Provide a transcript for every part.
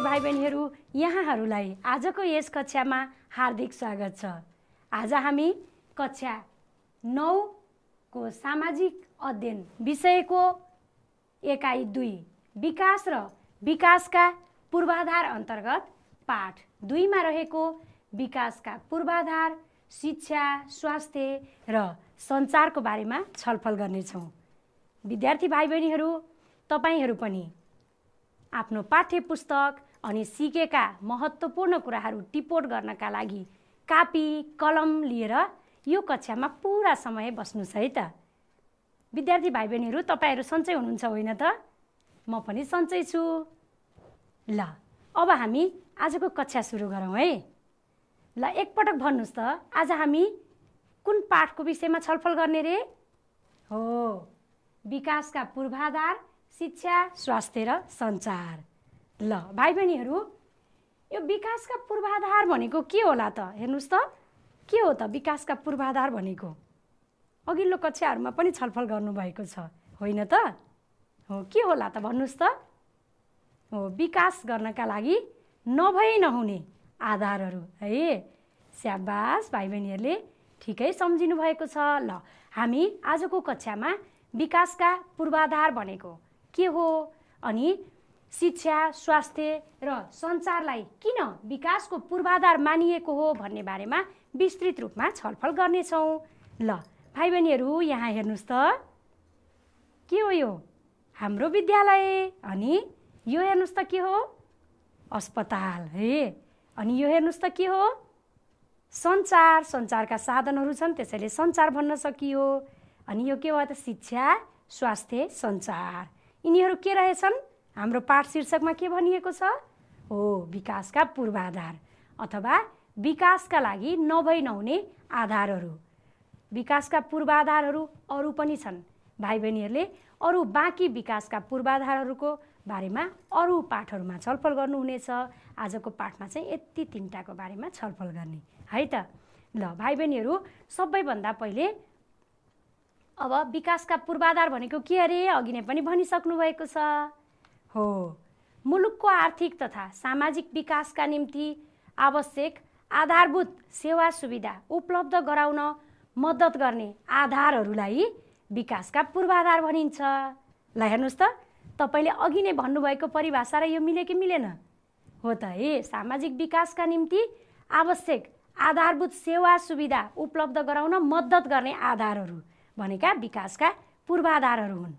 साथी भाइ बहिनीहरू यहाँहरूलाई आजको यस कक्षामा हार्दिक स्वागत छ आज हामी कक्षा नौको सामाजिक अध्ययन विषयको एकाइ दुई विकास र विकासका पूर्वाधार अन्तर्गत पाठ दुईमा रहेको विकासका पूर्वाधार शिक्षा स्वास्थ्य र सञ्चारको बारेमा छलफल गर्नेछौँ विद्यार्थी भाइ बहिनीहरू तपाईँहरू पनि आफ्नो पाठ्य पुस्तक अनि सिकेका महत्त्वपूर्ण कुराहरू टिपोट गर्नका लागि कापी कलम लिएर यो कक्षामा पुरा समय बस्नुहोस् है त विद्यार्थी भाइ बहिनीहरू तपाईँहरू सन्चै हुनुहुन्छ होइन त म पनि सन्चै छु ल अब हामी आजको कक्षा सुरु गरौँ है ल एकपटक भन्नुहोस् त आज हामी कुन पाठको विषयमा छलफल गर्ने रे हो विकासका पूर्वाधार शिक्षा स्वास्थ्य र सञ्चार ल भाइ बहिनीहरू यो विकासका पूर्वाधार भनेको के होला त हेर्नुहोस् त के हो त विकासका पूर्वाधार भनेको अघिल्लो कक्षाहरूमा पनि छलफल गर्नुभएको छ होइन त हो के होला त भन्नुहोस् त हो विकास गर्नका लागि नभई नहुने आधारहरू है स्याबास भाइ बहिनीहरूले ठिकै सम्झिनु भएको छ ल हामी आजको कक्षामा विकासका पूर्वाधार भनेको के हो अनि शिक्षा स्वास्थ्य र सञ्चारलाई किन विकासको पूर्वाधार मानिएको हो भन्ने बारेमा विस्तृत रूपमा छलफल गर्नेछौँ ल भाइ बहिनीहरू यहाँ हेर्नुहोस् त के हो यो हाम्रो विद्यालय अनि यो हेर्नुहोस् त के हो अस्पताल है अनि यो हेर्नुहोस् त के हो सञ्चार सञ्चारका साधनहरू छन् त्यसैले सञ्चार भन्न सकियो अनि यो के भयो त शिक्षा स्वास्थ्य सञ्चार यिनीहरू के रहेछन् हाम्रो पाठ शीर्षकमा के भनिएको छ हो विकासका पूर्वाधार अथवा विकासका लागि नभई नहुने आधारहरू विकासका पूर्वाधारहरू अरू पनि छन् भाइ बहिनीहरूले अरू बाँकी विकासका पूर्वाधारहरूको बारेमा अरू पाठहरूमा छलफल गर्नुहुनेछ आजको पाठमा चाहिँ यति तिनवटाको बारेमा छलफल गर्ने है त ल भाइ बहिनीहरू सबैभन्दा पहिले अब विकासका पूर्वाधार भनेको के अरे अघि नै पनि भनिसक्नु भएको छ हो मुलुकको आर्थिक तथा सामाजिक विकासका निम्ति आवश्यक आधारभूत सेवा सुविधा उपलब्ध गराउन मद्दत गर्ने आधारहरूलाई विकासका पूर्वाधार भनिन्छ ल हेर्नुहोस् त तपाईँले अघि नै भन्नुभएको परिभाषा र यो मिले कि मिलेन हो त ए सामाजिक विकासका निम्ति आवश्यक आधारभूत सेवा सुविधा उपलब्ध गराउन मद्दत गर्ने आधारहरू भनेका विकासका पूर्वाधारहरू हुन्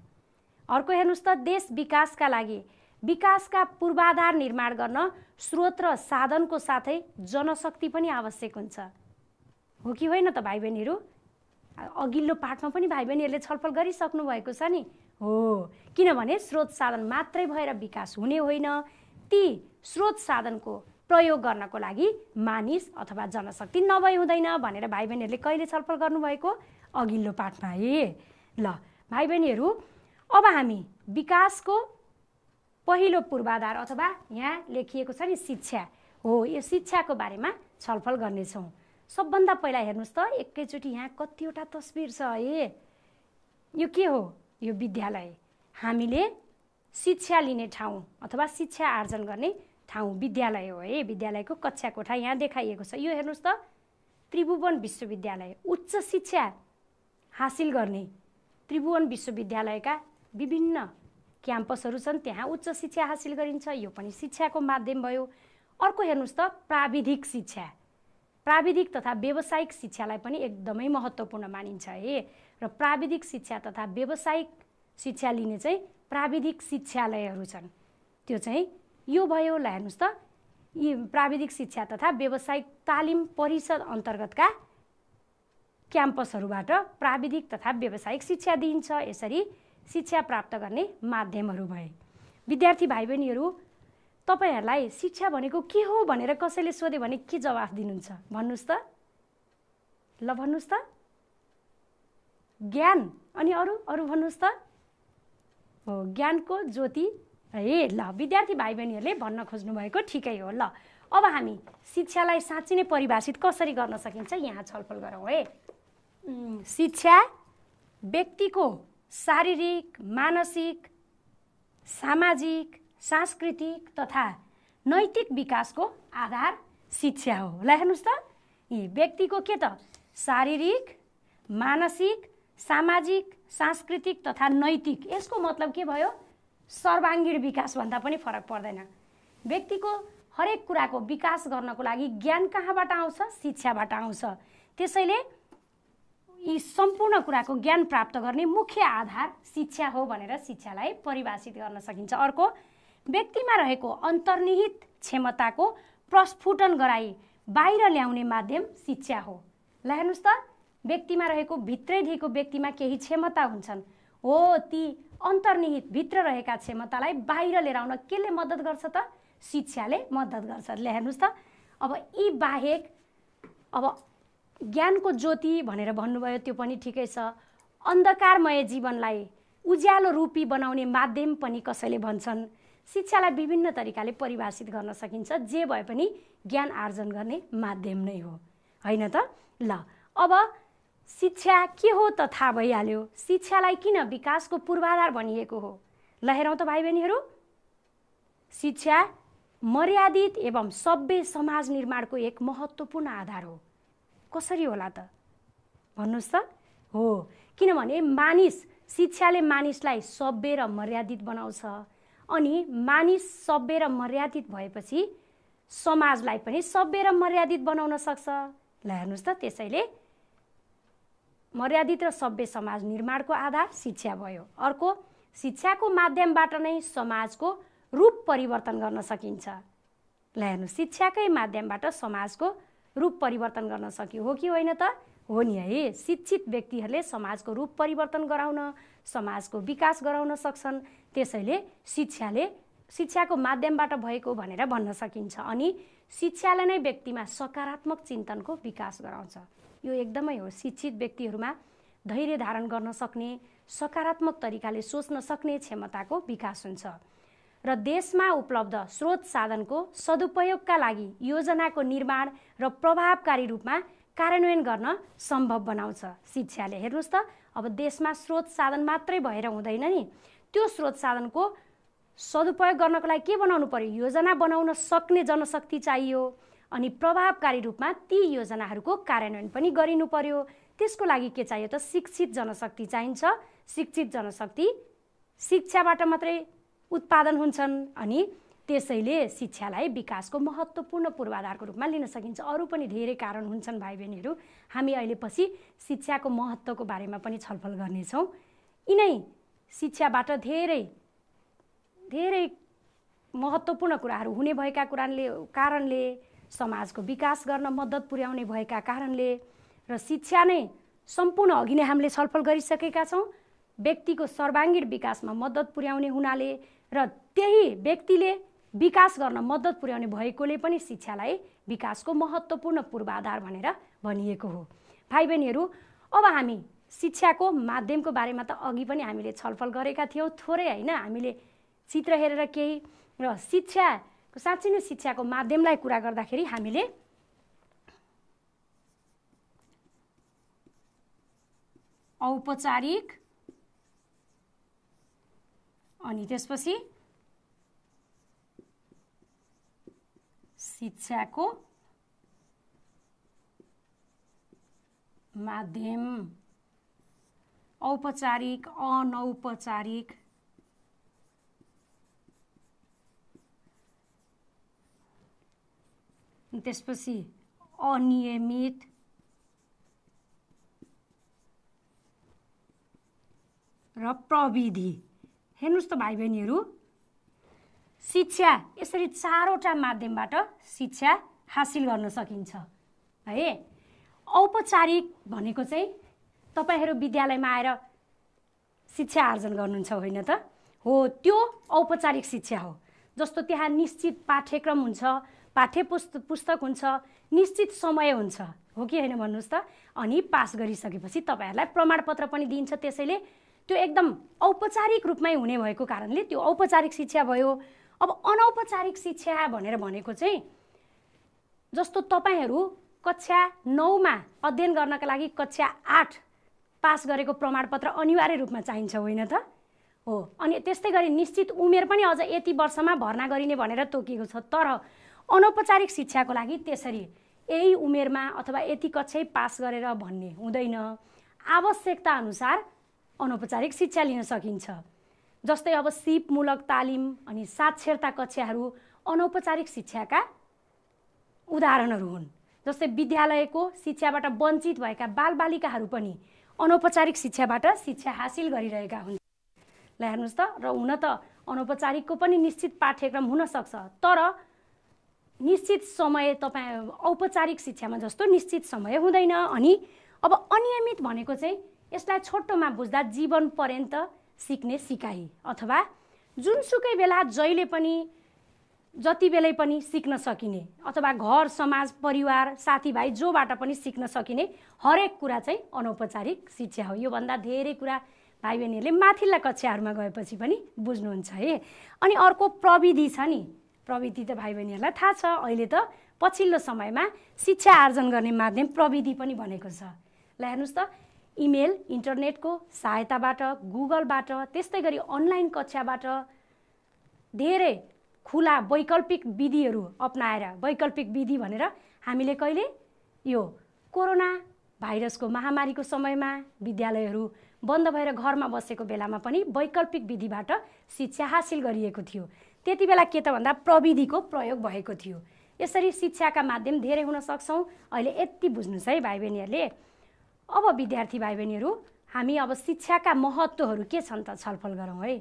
अर्को हेर्नुहोस् त देश विकासका लागि विकासका पूर्वाधार निर्माण गर्न स्रोत र साधनको साथै जनशक्ति पनि आवश्यक हुन्छ हो कि होइन त भाइ बहिनीहरू अघिल्लो पाठमा पनि भाइ बहिनीहरूले छलफल गरिसक्नु भएको छ नि हो किनभने स्रोत साधन मात्रै भएर विकास हुने होइन ती स्रोत साधनको प्रयोग गर्नको लागि मानिस अथवा जनशक्ति नभई हुँदैन भनेर भाइ बहिनीहरूले कहिले छलफल गर्नुभएको अघिल्लो पाठमा है ल भाइ बहिनीहरू अब हामी विकासको पहिलो पूर्वाधार अथवा यहाँ लेखिएको छ नि शिक्षा हो यो शिक्षाको बारेमा छलफल गर्नेछौँ सबभन्दा पहिला हेर्नुहोस् त एकैचोटि यहाँ कतिवटा तस्बिर छ है यो के हो यो विद्यालय हामीले शिक्षा लिने ठाउँ अथवा शिक्षा आर्जन गर्ने ठाउँ विद्यालय हो है विद्यालयको कक्षा कोठा यहाँ देखाइएको छ यो हेर्नुहोस् त त्रिभुवन विश्वविद्यालय उच्च शिक्षा हासिल गर्ने त्रिभुवन विश्वविद्यालयका विभिन्न क्याम्पसहरू छन् त्यहाँ उच्च शिक्षा हासिल गरिन्छ यो पनि शिक्षाको माध्यम भयो अर्को हेर्नुहोस् त प्राविधिक शिक्षा प्राविधिक तथा व्यावसायिक शिक्षालाई पनि एकदमै महत्त्वपूर्ण मानिन्छ है र प्राविधिक शिक्षा तथा व्यावसायिक शिक्षा लिने चाहिँ प्राविधिक शिक्षालयहरू छन् त्यो चाहिँ यो भयो ल हेर्नुहोस् त यी प्राविधिक शिक्षा तथा व्यावसायिक तालिम परिषद अन्तर्गतका क्याम्पसहरूबाट प्राविधिक तथा व्यावसायिक शिक्षा दिइन्छ यसरी शिक्षा प्राप्त गर्ने माध्यमहरू भए विद्यार्थी भाइ बहिनीहरू तपाईँहरूलाई शिक्षा भनेको के हो भनेर कसैले सोध्यो भने के जवाफ दिनुहुन्छ भन्नुहोस् त ल भन्नुहोस् त ज्ञान अनि अरू अरू भन्नुहोस् त हो ज्ञानको ज्योति ए ल विद्यार्थी भाइ बहिनीहरूले भन्न खोज्नुभएको ठिकै हो ल अब हामी शिक्षालाई साँच्ची नै परिभाषित कसरी गर्न सकिन्छ यहाँ छलफल गरौँ है शिक्षा व्यक्तिको शारीरिक मानसिक सामाजिक सांस्कृतिक तथा नैतिक विकासको आधार शिक्षा हो ल हेर्नुहोस् त यी व्यक्तिको के त शारीरिक मानसिक सामाजिक सांस्कृतिक तथा नैतिक यसको मतलब के भयो सर्वाङ्गीण विकास भन्दा पनि फरक पर्दैन व्यक्तिको हरेक कुराको विकास गर्नको लागि ज्ञान कहाँबाट आउँछ शिक्षाबाट आउँछ त्यसैले यी सम्पूर्ण कुराको ज्ञान प्राप्त गर्ने मुख्य आधार शिक्षा हो भनेर शिक्षालाई परिभाषित गर्न सकिन्छ अर्को व्यक्तिमा रहेको अन्तर्निहित क्षमताको प्रस्फुटन गराई बाहिर ल्याउने माध्यम शिक्षा हो ल हेर्नुहोस् त व्यक्तिमा रहेको भित्रै भित्रैदेखिको व्यक्तिमा केही क्षमता हुन्छन् हो ती अन्तर्निहित भित्र रहेका क्षमतालाई बाहिर लिएर आउन केले मद्दत गर्छ त शिक्षाले मद्दत गर्छ ल हेर्नुहोस् त अब यी बाहेक अब ज्ञानको ज्योति भनेर भन्नुभयो त्यो पनि ठिकै छ अन्धकारमय जीवनलाई उज्यालो रूपी बनाउने माध्यम पनि कसैले भन्छन् शिक्षालाई विभिन्न तरिकाले परिभाषित गर्न सकिन्छ जे भए पनि ज्ञान आर्जन गर्ने माध्यम नै हो होइन त ल अब शिक्षा के हो त थाहा भइहाल्यो शिक्षालाई किन विकासको पूर्वाधार भनिएको हो ल हेरौँ त भाइ बहिनीहरू शिक्षा मर्यादित एवं सभ्य समाज निर्माणको एक महत्त्वपूर्ण आधार हो कसरी होला त भन्नुहोस् त हो किनभने मानिस शिक्षाले मानिसलाई सभ्य र मर्यादित बनाउँछ अनि मानिस सभ्य र मर्यादित भएपछि समाजलाई पनि सभ्य र मर्यादित बनाउन सक्छ ल हेर्नुहोस् त त्यसैले मर्यादित र सभ्य समाज निर्माणको आधार शिक्षा भयो अर्को शिक्षाको माध्यमबाट नै समाजको रूप परिवर्तन गर्न सकिन्छ ल हेर्नु शिक्षाकै माध्यमबाट समाजको रूप परिवर्तन गर्न सक्यो हो कि होइन त हो नि है शिक्षित व्यक्तिहरूले समाजको रूप परिवर्तन गराउन समाजको विकास गराउन सक्छन् त्यसैले शिक्षाले शिक्षाको माध्यमबाट भएको भनेर भन्न सकिन्छ अनि शिक्षाले नै व्यक्तिमा सकारात्मक चिन्तनको विकास गराउँछ यो एकदमै हो शिक्षित व्यक्तिहरूमा धैर्य धारण गर्न सक्ने सकारात्मक तरिकाले सोच्न सक्ने क्षमताको विकास हुन्छ र देशमा उपलब्ध स्रोत साधनको सदुपयोगका लागि योजनाको निर्माण र प्रभावकारी रूपमा कार्यान्वयन गर्न सम्भव बनाउँछ शिक्षाले हेर्नुहोस् त अब देशमा स्रोत साधन मात्रै भएर हुँदैन नि त्यो स्रोत साधनको सदुपयोग गर्नको लागि के बनाउनु पर्यो योजना बनाउन सक्ने जनशक्ति चाहियो अनि प्रभावकारी रूपमा ती योजनाहरूको कार्यान्वयन पनि गरिनु पर्यो त्यसको लागि के चाहियो त शिक्षित जनशक्ति चाहिन्छ शिक्षित जनशक्ति शिक्षाबाट मात्रै उत्पादन हुन्छन् अनि त्यसैले शिक्षालाई विकासको महत्त्वपूर्ण पूर्वाधारको रूपमा लिन सकिन्छ अरू पनि धेरै कारण हुन्छन् भाइ बहिनीहरू हामी अहिले पछि शिक्षाको महत्त्वको बारेमा पनि छलफल गर्नेछौँ यिनै शिक्षाबाट धेरै धेरै महत्त्वपूर्ण कुराहरू हुने भएका कुराले कारणले समाजको विकास गर्न मद्दत पुर्याउने भएका कारणले र शिक्षा नै सम्पूर्ण अघि नै हामीले छलफल गरिसकेका छौँ व्यक्तिको सर्वाङ्गीण विकासमा मद्दत पुर्याउने हुनाले र त्यही व्यक्तिले विकास गर्न मद्दत पुर्याउने भएकोले पनि शिक्षालाई विकासको महत्त्वपूर्ण पूर्वाधार भनेर भनिएको हो भाइ बहिनीहरू अब हामी शिक्षाको माध्यमको बारेमा त अघि पनि हामीले छलफल गरेका थियौँ थोरै होइन हामीले चित्र हेरेर केही र शिक्षा साँच्ची नै शिक्षाको माध्यमलाई कुरा गर्दाखेरि हामीले औपचारिक अनि त्यसपछि शिक्षाको माध्यम औपचारिक अनौपचारिक त्यसपछि अनियमित र प्रविधि हेर्नुहोस् त भाइ बहिनीहरू शिक्षा यसरी चारवटा माध्यमबाट शिक्षा हासिल गर्न सकिन्छ है औपचारिक भनेको चाहिँ तपाईँहरू विद्यालयमा आएर शिक्षा आर्जन गर्नुहुन्छ होइन त हो त्यो औपचारिक शिक्षा हो जस्तो त्यहाँ निश्चित पाठ्यक्रम हुन्छ पाठ्य पुस्त पुस्तक हुन्छ निश्चित समय हुन्छ हो कि होइन भन्नुहोस् त अनि पास गरिसकेपछि तपाईँहरूलाई प्रमाणपत्र पनि दिइन्छ त्यसैले त्यो एकदम औपचारिक रूपमै हुने भएको कारणले त्यो औपचारिक शिक्षा भयो अब अनौपचारिक शिक्षा भनेर भनेको चाहिँ जस्तो तपाईँहरू कक्षा नौमा अध्ययन गर्नका लागि कक्षा आठ पास गरेको प्रमाणपत्र अनिवार्य रूपमा चाहिन्छ होइन त हो अनि त्यस्तै गरी निश्चित उमेर पनि अझ यति वर्षमा भर्ना गरिने भनेर तोकिएको छ तर अनौपचारिक शिक्षाको लागि त्यसरी यही उमेरमा अथवा यति कक्षै पास गरेर भन्ने हुँदैन आवश्यकताअनुसार अनौपचारिक शिक्षा लिन सकिन्छ जस्तै अब सिपमूलक तालिम अनि साक्षरता कक्षाहरू अनौपचारिक शिक्षाका उदाहरणहरू हुन् जस्तै विद्यालयको शिक्षाबाट वञ्चित भएका बालबालिकाहरू पनि अनौपचारिक शिक्षाबाट शिक्षा हासिल गरिरहेका हुन् ल हेर्नुहोस् त र हुन त अनौपचारिकको पनि निश्चित पाठ्यक्रम हुनसक्छ तर निश्चित समय तपाईँ औपचारिक शिक्षामा जस्तो निश्चित समय हुँदैन अनि अब अनियमित भनेको चाहिँ यसलाई छोटोमा बुझ्दा जीवन पर्यन्त सिक्ने सिकाइ अथवा जुनसुकै बेला जहिले पनि जति बेलै पनि सिक्न सकिने अथवा घर समाज परिवार साथीभाइ जोबाट पनि सिक्न सकिने हरेक कुरा चाहिँ अनौपचारिक शिक्षा हो योभन्दा धेरै कुरा भाइ बहिनीहरूले माथिल्ला कक्षाहरूमा गएपछि पनि बुझ्नुहुन्छ है अनि अर्को प्रविधि छ नि प्रविधि त भाइ बहिनीहरूलाई थाहा छ अहिले त पछिल्लो समयमा शिक्षा आर्जन गर्ने माध्यम प्रविधि पनि भनेको छ ल हेर्नुहोस् त इमेल इन्टरनेटको सहायताबाट गुगलबाट त्यस्तै गरी अनलाइन कक्षाबाट धेरै खुला वैकल्पिक विधिहरू अप्नाएर वैकल्पिक विधि भनेर हामीले कहिले यो कोरोना भाइरसको महामारीको समयमा विद्यालयहरू बन्द भएर घरमा बसेको बेलामा पनि वैकल्पिक विधिबाट शिक्षा हासिल गरिएको थियो त्यति बेला के त भन्दा प्रविधिको प्रयोग भएको थियो यसरी शिक्षाका माध्यम धेरै हुन सक्छौँ अहिले यति बुझ्नुहोस् है भाइ बहिनीहरूले अब विद्यार्थी भाइ बहिनीहरू हामी अब शिक्षाका महत्त्वहरू के छन् त छलफल गरौँ है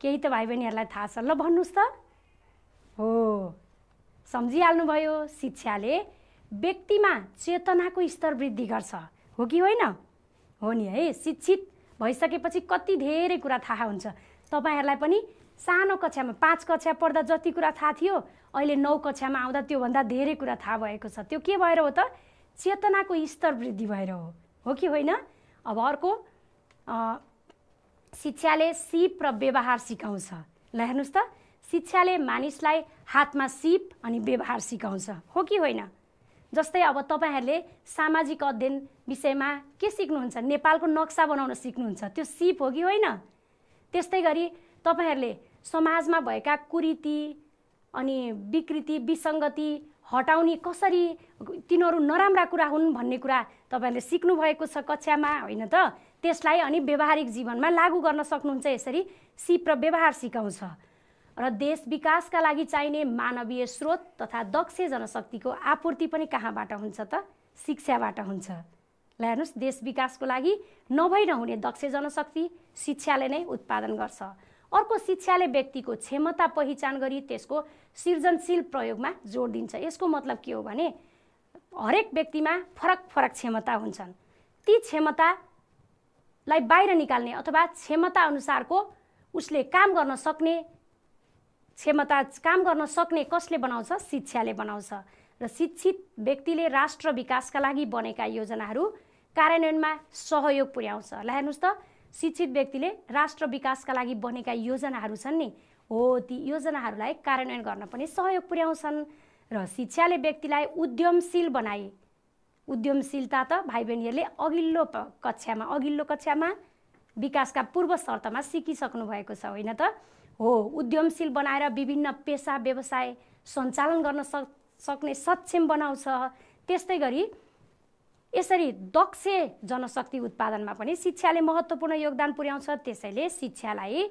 केही त भाइ बहिनीहरूलाई थाहा छ ल भन्नुहोस् त हो सम्झिहाल्नुभयो शिक्षाले व्यक्तिमा चेतनाको स्तर वृद्धि गर्छ हो कि होइन हो नि है शिक्षित भइसकेपछि कति धेरै कुरा थाहा हुन्छ तपाईँहरूलाई पनि सानो कक्षामा पाँच कक्षा पढ्दा जति कुरा थाहा थियो अहिले नौ कक्षामा आउँदा त्योभन्दा धेरै कुरा थाहा भएको छ त्यो के भएर हो त चेतनाको स्तर वृद्धि भएर हो हो कि होइन अब अर्को शिक्षाले सिप र व्यवहार सिकाउँछ ल हेर्नुहोस् त शिक्षाले मानिसलाई हातमा सिप अनि व्यवहार सिकाउँछ हो कि होइन जस्तै अब तपाईँहरूले सामाजिक अध्ययन विषयमा के सिक्नुहुन्छ नेपालको नक्सा बनाउन सिक्नुहुन्छ त्यो सिप हो कि होइन त्यस्तै गरी तपाईँहरूले समाजमा भएका कुरीति अनि विकृति विसङ्गति हटाउने कसरी तिनीहरू नराम्रा कुरा हुन् भन्ने कुरा तपाईँहरूले सिक्नुभएको छ कक्षामा होइन त त्यसलाई अनि व्यवहारिक जीवनमा लागू गर्न सक्नुहुन्छ यसरी सिप र व्यवहार सिकाउँछ र देश विकासका लागि चाहिने मानवीय स्रोत तथा दक्ष जनशक्तिको आपूर्ति पनि कहाँबाट हुन्छ त शिक्षाबाट हुन्छ ल हेर्नुहोस् देश विकासको लागि नभई नहुने दक्ष जनशक्ति शिक्षाले नै उत्पादन गर्छ अर्को शिक्षाले व्यक्तिको क्षमता पहिचान गरी त्यसको सृजनशील प्रयोगमा जोड दिन्छ यसको मतलब के हो भने हरेक व्यक्तिमा फरक फरक क्षमता हुन्छन् ती क्षमतालाई बाहिर निकाल्ने अथवा क्षमता अनुसारको उसले काम गर्न सक्ने क्षमता काम गर्न सक्ने कसले बनाउँछ शिक्षाले बनाउँछ र शिक्षित व्यक्तिले राष्ट्र विकासका लागि बनेका योजनाहरू कार्यान्वयनमा सहयोग पुर्याउँछ ल हेर्नुहोस् त शिक्षित व्यक्तिले राष्ट्र विकासका लागि बनेका योजनाहरू छन् नि हो ती योजनाहरूलाई कार्यान्वयन गर्न पनि सहयोग पुर्याउँछन् र शिक्षाले व्यक्तिलाई उद्यमशील बनाए उद्यमशीलता त भाइ बहिनीहरूले अघिल्लो कक्षामा अघिल्लो कक्षामा विकासका पूर्व शर्तमा सिकिसक्नु भएको छ होइन त हो उद्यमशील बनाएर विभिन्न पेसा व्यवसाय सञ्चालन गर्न सक्ने सक्षम बनाउँछ त्यस्तै गरी यसरी दक्ष जनशक्ति उत्पादनमा पनि शिक्षाले महत्त्वपूर्ण योगदान पुर्याउँछ त्यसैले शिक्षालाई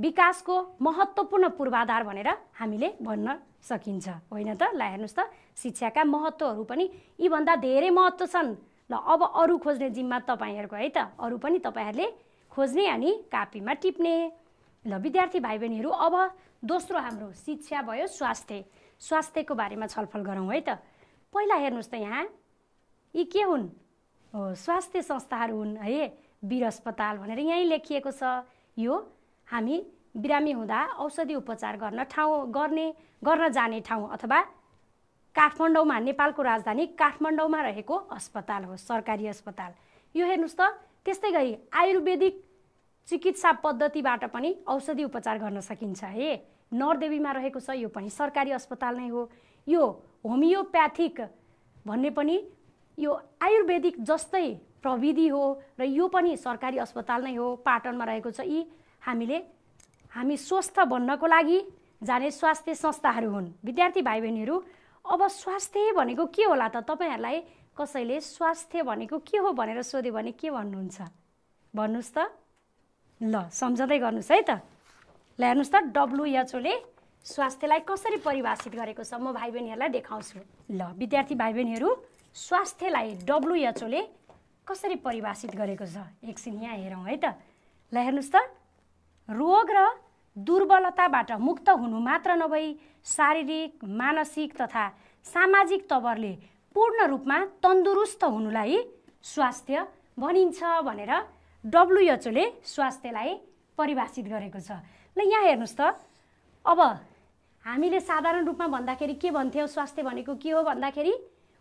विकासको महत्त्वपूर्ण पूर्वाधार भनेर हामीले भन्न सकिन्छ होइन त ल हेर्नुहोस् त शिक्षाका महत्त्वहरू पनि यीभन्दा धेरै महत्त्व छन् ल अब अरू खोज्ने जिम्मा तपाईँहरूको है त अरू पनि तपाईँहरूले खोज्ने अनि कापीमा टिप्ने ल विद्यार्थी भाइ बहिनीहरू अब दोस्रो हाम्रो शिक्षा भयो स्वास्थ्य स्वास्थ्यको बारेमा छलफल गरौँ है त पहिला हेर्नुहोस् त यहाँ यी के हुन् हो स्वास्थ्य संस्थाहरू हुन् है वीर अस्पताल भनेर यहीँ लेखिएको छ यो हामी बिरामी हुँदा औषधि उपचार गर्न ठाउँ गर्ने गर्न जाने ठाउँ अथवा काठमाडौँमा नेपालको राजधानी काठमाडौँमा रहेको अस्पताल हो सरकारी अस्पताल यो हेर्नुहोस् त त्यस्तै गरी आयुर्वेदिक चिकित्सा पद्धतिबाट पनि औषधि उपचार गर्न सकिन्छ है नरदेवीमा रहेको छ यो पनि सरकारी अस्पताल नै हो यो होमियोप्याथिक भन्ने पनि यो आयुर्वेदिक जस्तै प्रविधि हो र यो पनि सरकारी अस्पताल नै हो पाटनमा रहेको छ यी हामीले हामी स्वस्थ बन्नको लागि जाने स्वास्थ्य संस्थाहरू हुन् विद्यार्थी भाइ बहिनीहरू अब स्वास्थ्य भनेको के होला त तपाईँहरूलाई कसैले स्वास्थ्य भनेको के हो भनेर सोध्यो भने के भन्नुहुन्छ भन्नुहोस् त ल सम्झँदै गर्नुहोस् है त ल हेर्नुहोस् त डब्लुएचओले स्वास्थ्यलाई कसरी परिभाषित गरेको छ म भाइ बहिनीहरूलाई देखाउँछु ल विद्यार्थी भाइ बहिनीहरू स्वास्थ्यलाई डब्लुएचओले कसरी परिभाषित गरेको छ एकछिन यहाँ हेरौँ है त ल हेर्नुहोस् त रोग र दुर्बलताबाट मुक्त हुनु मात्र नभई शारीरिक मानसिक तथा सामाजिक तवरले पूर्ण रूपमा तन्दुरुस्त हुनुलाई स्वास्थ्य भनिन्छ भनेर डब्लुएचओले स्वास्थ्यलाई परिभाषित गरेको छ ल यहाँ हेर्नुहोस् त अब हामीले साधारण रूपमा भन्दाखेरि के भन्थ्यौँ स्वास्थ्य भनेको के हो भन्दाखेरि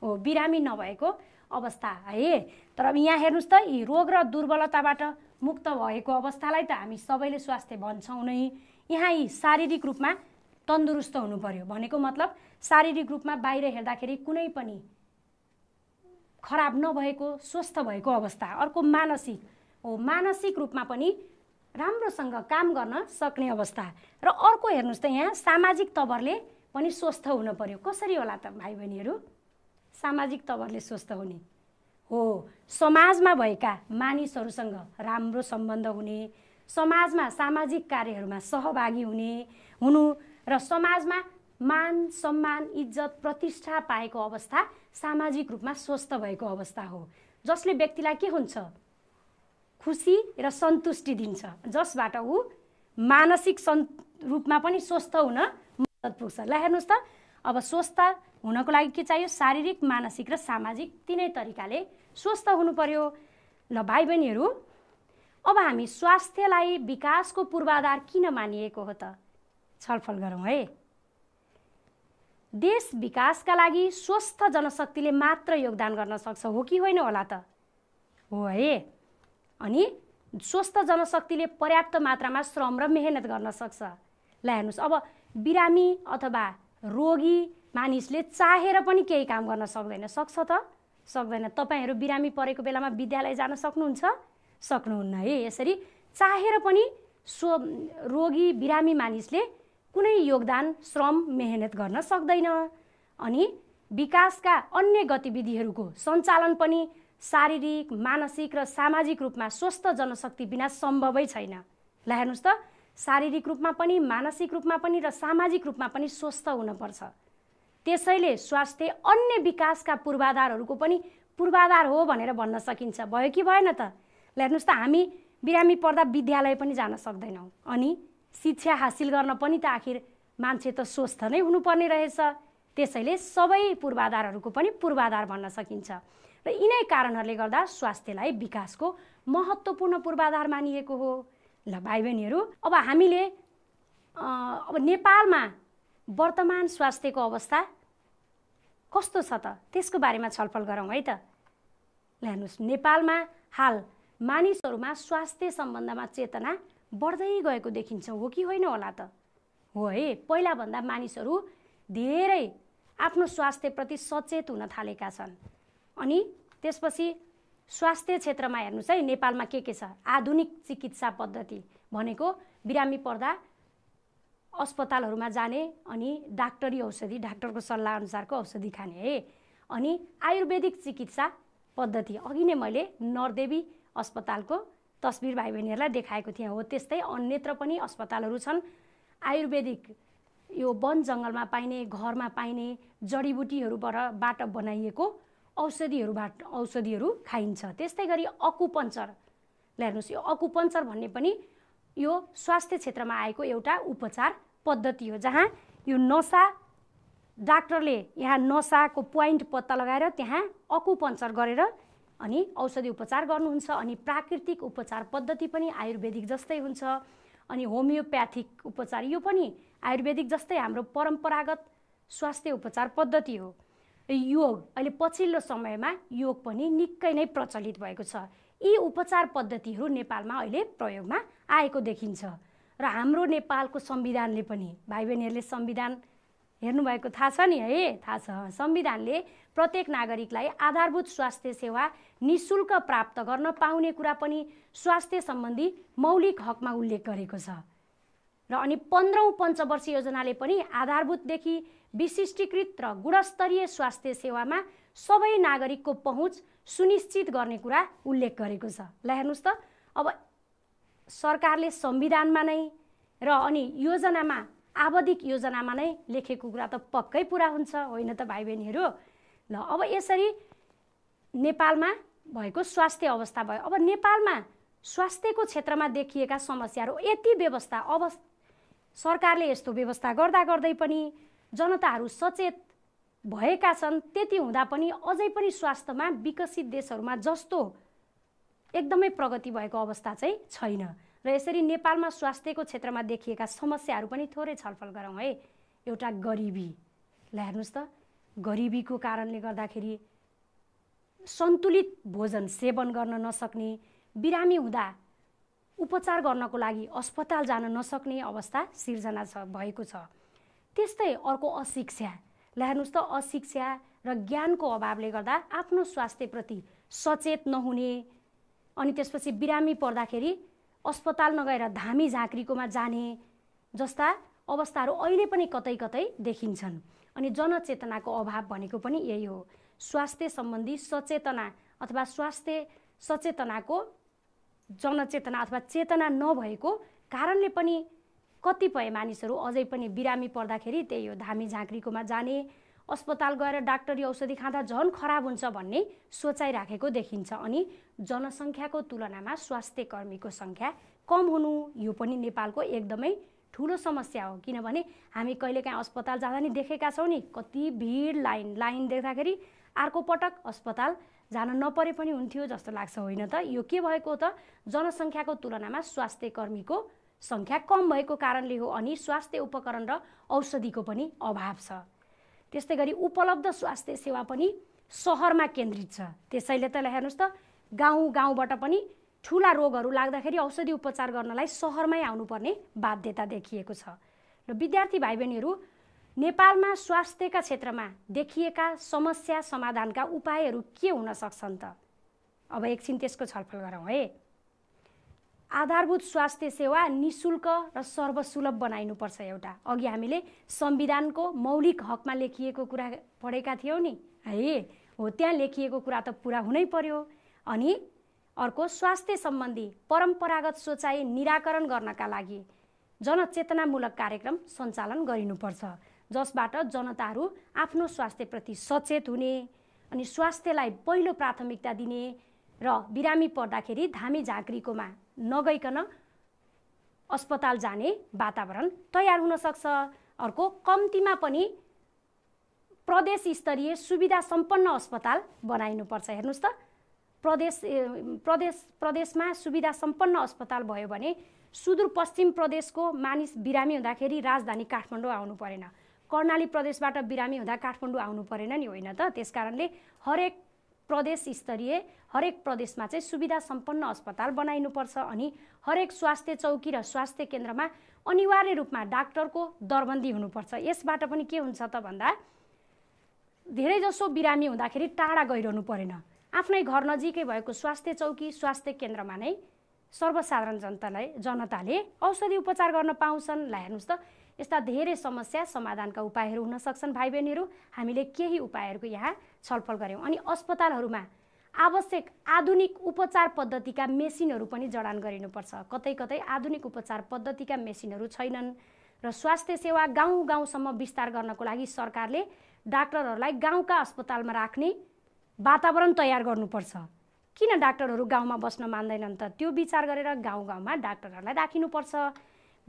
हो बिरामी नभएको अवस्था है तर यहाँ हेर्नुहोस् त यी रोग र दुर्बलताबाट मुक्त भएको अवस्थालाई त हामी सबैले स्वास्थ्य भन्छौँ नै यहाँ यी शारीरिक रूपमा तन्दुरुस्त हुनु पर्यो भनेको मतलब शारीरिक रूपमा बाहिर हेर्दाखेरि कुनै पनि खराब नभएको स्वस्थ भएको अवस्था अर्को मानसिक हो मानसिक रूपमा पनि राम्रोसँग काम गर्न सक्ने अवस्था र अर्को हेर्नुहोस् त यहाँ सामाजिक तवरले पनि स्वस्थ हुनु पर्यो कसरी होला त भाइ बहिनीहरू सामाजिक तवरले स्वस्थ हुने हो समाजमा भएका मानिसहरूसँग राम्रो सम्बन्ध हुने समाजमा सामाजिक कार्यहरूमा सहभागी हुने हुनु र समाजमा मान सम्मान इज्जत प्रतिष्ठा पाएको अवस्था सामाजिक रूपमा स्वस्थ भएको अवस्था हो जसले व्यक्तिलाई के हुन्छ खुसी र सन्तुष्टि दिन्छ जसबाट ऊ मानसिक सन् रूपमा पनि स्वस्थ हुन मद्दत पुग्छ ल हेर्नुहोस् त अब स्वस्थ हुनको लागि के चाहियो शारीरिक मानसिक र सामाजिक तिनै तरिकाले स्वस्थ हुनु पर्यो ल भाइ बहिनीहरू अब हामी स्वास्थ्यलाई विकासको पूर्वाधार किन मानिएको हो त छलफल गरौँ है देश विकासका लागि स्वस्थ जनशक्तिले मात्र योगदान गर्न सक्छ हो कि होइन होला त हो है अनि स्वस्थ जनशक्तिले पर्याप्त मात्रामा श्रम र मेहनत गर्न सक्छ ल हेर्नुहोस् अब बिरामी अथवा रोगी मानिसले चाहेर पनि केही काम गर्न सक्दैन सक्छ त सक्दैन तपाईँहरू बिरामी परेको बेलामा विद्यालय जान सक्नुहुन्छ सक्नुहुन्न है यसरी चाहेर पनि सो रोगी बिरामी मानिसले कुनै योगदान श्रम मेहनत गर्न सक्दैन अनि विकासका अन्य गतिविधिहरूको सञ्चालन पनि शारीरिक मानसिक र सामाजिक रूपमा स्वस्थ जनशक्ति बिना सम्भवै छैन ल हेर्नुहोस् त शारीरिक रूपमा पनि मानसिक रूपमा पनि र सामाजिक रूपमा पनि स्वस्थ हुनपर्छ त्यसैले स्वास्थ्य अन्य विकासका पूर्वाधारहरूको पनि पूर्वाधार हो भनेर भन्न सकिन्छ भयो कि भएन त ल हेर्नुहोस् त हामी बिरामी पर्दा विद्यालय पनि जान सक्दैनौँ अनि शिक्षा हासिल गर्न पनि त आखिर मान्छे त स्वस्थ नै हुनुपर्ने रहेछ त्यसैले सबै पूर्वाधारहरूको पनि पूर्वाधार भन्न सकिन्छ र यिनै कारणहरूले गर्दा स्वास्थ्यलाई विकासको महत्त्वपूर्ण पूर्वाधार मानिएको हो ल भाइ बहिनीहरू अब हामीले अब नेपालमा वर्तमान स्वास्थ्यको अवस्था कस्तो छ त त्यसको बारेमा छलफल गरौँ है त ल हेर्नुहोस् नेपालमा हाल मानिसहरूमा स्वास्थ्य सम्बन्धमा चेतना बढ्दै गएको देखिन्छ हो कि होइन होला त हो है पहिलाभन्दा मानिसहरू धेरै आफ्नो स्वास्थ्यप्रति सचेत हुन थालेका छन् अनि त्यसपछि स्वास्थ्य क्षेत्रमा हेर्नुहोस् है नेपालमा के के छ आधुनिक चिकित्सा पद्धति भनेको बिरामी पर्दा अस्पतालहरूमा जाने अनि डाक्टरी औषधि डाक्टरको सल्लाहअनुसारको औषधि खाने है अनि आयुर्वेदिक चिकित्सा पद्धति अघि नै मैले नरदेवी अस्पतालको तस्बिर भाइ बहिनीहरूलाई देखाएको थिएँ हो त्यस्तै अन्यत्र पनि अस्पतालहरू छन् आयुर्वेदिक यो वन जङ्गलमा पाइने घरमा पाइने जडीबुटीहरूबाट बाटो बनाइएको औषधिहरूबाट औषधिहरू खाइन्छ त्यस्तै गरी अकुपञ्चर ल हेर्नुहोस् यो अकुपञ्चर भन्ने पनि यो स्वास्थ्य क्षेत्रमा आएको एउटा उपचार पद्धति हो जहाँ यो नसा डाक्टरले यहाँ नसाको पोइन्ट पत्ता लगाएर त्यहाँ अकुपञ्चर गरेर अनि औषधि उपचार गर्नुहुन्छ अनि प्राकृतिक उपचार पद्धति पनि आयुर्वेदिक जस्तै हुन्छ अनि होमियोप्याथिक उपचार यो पनि आयुर्वेदिक जस्तै हाम्रो परम्परागत स्वास्थ्य उपचार पद्धति हो योग अहिले पछिल्लो समयमा योग पनि निकै नै प्रचलित भएको छ यी उपचार पद्धतिहरू नेपालमा अहिले प्रयोगमा आएको देखिन्छ र हाम्रो नेपालको संविधानले पनि भाइ बहिनीहरूले संविधान हेर्नुभएको थाहा छ नि है थाहा छ संविधानले प्रत्येक नागरिकलाई आधारभूत स्वास्थ्य सेवा नि प्राप्त गर्न पाउने कुरा पनि स्वास्थ्य सम्बन्धी मौलिक हकमा उल्लेख गरेको छ र अनि पन्ध्रौँ पञ्चवर्षीय योजनाले पनि आधारभूतदेखि विशिष्टीकृत र गुणस्तरीय स्वास्थ्य सेवामा सबै नागरिकको पहुँच सुनिश्चित गर्ने कुरा उल्लेख गरेको छ ल हेर्नुहोस् त अब सरकारले संविधानमा नै र अनि योजनामा आवधिक योजनामा नै लेखेको कुरा त पक्कै पुरा हुन्छ होइन त भाइ बहिनीहरू ल अब यसरी नेपालमा भएको स्वास्थ्य अवस्था भयो अब नेपालमा स्वास्थ्यको क्षेत्रमा देखिएका समस्याहरू यति व्यवस्था अब सरकारले यस्तो व्यवस्था गर्दा गर्दै पनि जनताहरू सचेत भएका छन् त्यति हुँदा पनि अझै पनि स्वास्थ्यमा विकसित देशहरूमा जस्तो एकदमै प्रगति भएको अवस्था चाहिँ छैन र यसरी नेपालमा स्वास्थ्यको क्षेत्रमा देखिएका समस्याहरू पनि थोरै छलफल गरौँ है एउटा गरिबी ल हेर्नुहोस् त गरिबीको कारणले गर्दाखेरि सन्तुलित भोजन सेवन गर्न नसक्ने बिरामी हुँदा उपचार गर्नको लागि अस्पताल जान नसक्ने अवस्था सिर्जना छ भएको छ त्यस्तै अर्को अशिक्षा ल हेर्नुहोस् त अशिक्षा र ज्ञानको अभावले गर्दा आफ्नो स्वास्थ्यप्रति सचेत नहुने अनि त्यसपछि बिरामी पर्दाखेरि अस्पताल नगएर धामी झाँक्रीकोमा जाने जस्ता अवस्थाहरू अहिले पनि कतै कतै देखिन्छन् अनि जनचेतनाको अभाव भनेको पनि यही हो स्वास्थ्य सम्बन्धी सचेतना अथवा स्वास्थ्य सचेतनाको जनचेतना अथवा चेतना नभएको कारणले पनि कतिपय मानिसहरू अझै पनि बिरामी पर्दाखेरि त्यही हो धामी झाँक्रीकोमा जाने अस्पताल गएर डाक्टरी औषधि खाँदा झन् खराब हुन्छ भन्ने सोचाइ राखेको देखिन्छ अनि जनसङ्ख्याको तुलनामा स्वास्थ्य कर्मीको सङ्ख्या कम हुनु यो पनि नेपालको एकदमै ठुलो समस्या हो किनभने हामी कहिलेकाहीँ अस्पताल जाँदा नि देखेका छौँ नि कति भिड लाइन लाइन देख्दाखेरि अर्को पटक अस्पताल जान नपरे पनि हुन्थ्यो जस्तो लाग्छ होइन त यो के भएको त जनसङ्ख्याको तुलनामा स्वास्थ्य कर्मीको सङ्ख्या कम भएको कारणले हो अनि स्वास्थ्य उपकरण र औषधिको पनि अभाव छ त्यस्तै गरी उपलब्ध स्वास्थ्य सेवा पनि सहरमा केन्द्रित छ त्यसैले त हेर्नुहोस् त गाउँ गाउँबाट पनि ठुला रोगहरू लाग्दाखेरि औषधि उपचार गर्नलाई सहरमै आउनुपर्ने बाध्यता देखिएको छ र विद्यार्थी भाइ बहिनीहरू नेपालमा स्वास्थ्यका क्षेत्रमा देखिएका समस्या समाधानका उपायहरू के हुन सक्छन् त अब एकछिन त्यसको छलफल गरौँ है आधारभूत स्वास्थ्य सेवा नि शुल्क र सर्वसुलभ बनाइनुपर्छ एउटा अघि हामीले संविधानको मौलिक हकमा लेखिएको कुरा पढेका थियौँ नि है हो त्यहाँ लेखिएको कुरा त पुरा हुनै पर्यो अनि अर्को स्वास्थ्य सम्बन्धी परम्परागत सोचाइ निराकरण गर्नका लागि जनचेतनामूलक कार्यक्रम सञ्चालन गरिनुपर्छ जसबाट जनताहरू आफ्नो स्वास्थ्यप्रति सचेत हुने अनि स्वास्थ्यलाई पहिलो प्राथमिकता दिने र बिरामी पर्दाखेरि धामी झाँक्रीकोमा नगइकन अस्पताल जाने वातावरण तयार हुनसक्छ अर्को कम्तीमा पनि प्रदेश स्तरीय सुविधा सम्पन्न अस्पताल बनाइनुपर्छ हेर्नुहोस् त प्रदेश प्रदेश प्रदेशमा सुविधा सम्पन्न अस्पताल भयो भने सुदूरपश्चिम प्रदेशको मानिस बिरामी हुँदाखेरि राजधानी काठमाडौँ आउनु परेन कर्णाली प्रदेशबाट बिरामी हुँदा काठमाडौँ आउनु परेन नि होइन त त्यसकारणले हरेक प्रदेश स्तरीय हरेक प्रदेशमा चाहिँ सुविधा सम्पन्न अस्पताल बनाइनुपर्छ अनि हरेक स्वास्थ्य चौकी र स्वास्थ्य केन्द्रमा अनिवार्य रूपमा डाक्टरको दरबन्दी हुनुपर्छ यसबाट पनि के हुन्छ त भन्दा धेरैजसो बिरामी हुँदाखेरि टाढा गइरहनु परेन आफ्नै घर नजिकै भएको स्वास्थ्य चौकी स्वास्थ्य केन्द्रमा नै सर्वसाधारण जनतालाई जनताले औषधि उपचार गर्न पाउँछन् ल हेर्नुहोस् त यस्ता धेरै समस्या समाधानका उपायहरू हुन सक्छन् भाइ बहिनीहरू हामीले केही उपायहरूको यहाँ छलफल गऱ्यौँ अनि अस्पतालहरूमा आवश्यक आधुनिक उपचार पद्धतिका मेसिनहरू पनि जडान गरिनुपर्छ कतै कतै आधुनिक उपचार पद्धतिका मेसिनहरू छैनन् र स्वास्थ्य सेवा गाउँ गाउँसम्म विस्तार गर्नको लागि सरकारले डाक्टरहरूलाई गाउँका अस्पतालमा राख्ने वातावरण तयार गर्नुपर्छ किन डाक्टरहरू गाउँमा बस्न मान्दैनन् त त्यो विचार गरेर गाउँ गाउँमा डाक्टरहरूलाई राखिनुपर्छ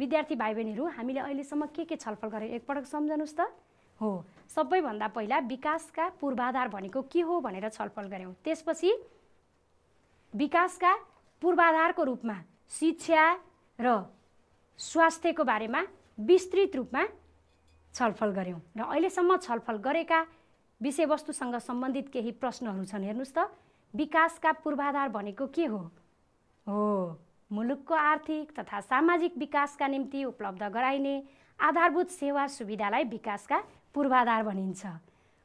विद्यार्थी भाइ बहिनीहरू हामीले अहिलेसम्म के के छलफल गऱ्यौँ एकपटक सम्झनुहोस् त हो सबैभन्दा पहिला विकासका पूर्वाधार भनेको के हो भनेर छलफल गऱ्यौँ त्यसपछि विकासका पूर्वाधारको रूपमा शिक्षा र स्वास्थ्यको बारेमा विस्तृत रूपमा छलफल गऱ्यौँ र अहिलेसम्म छलफल गरेका विषयवस्तुसँग सम्बन्धित केही प्रश्नहरू छन् हेर्नुहोस् त विकासका पूर्वाधार भनेको के हो हो मुलुकको आर्थिक तथा सामाजिक विकासका निम्ति उपलब्ध गराइने आधारभूत सेवा सुविधालाई विकासका पूर्वाधार भनिन्छ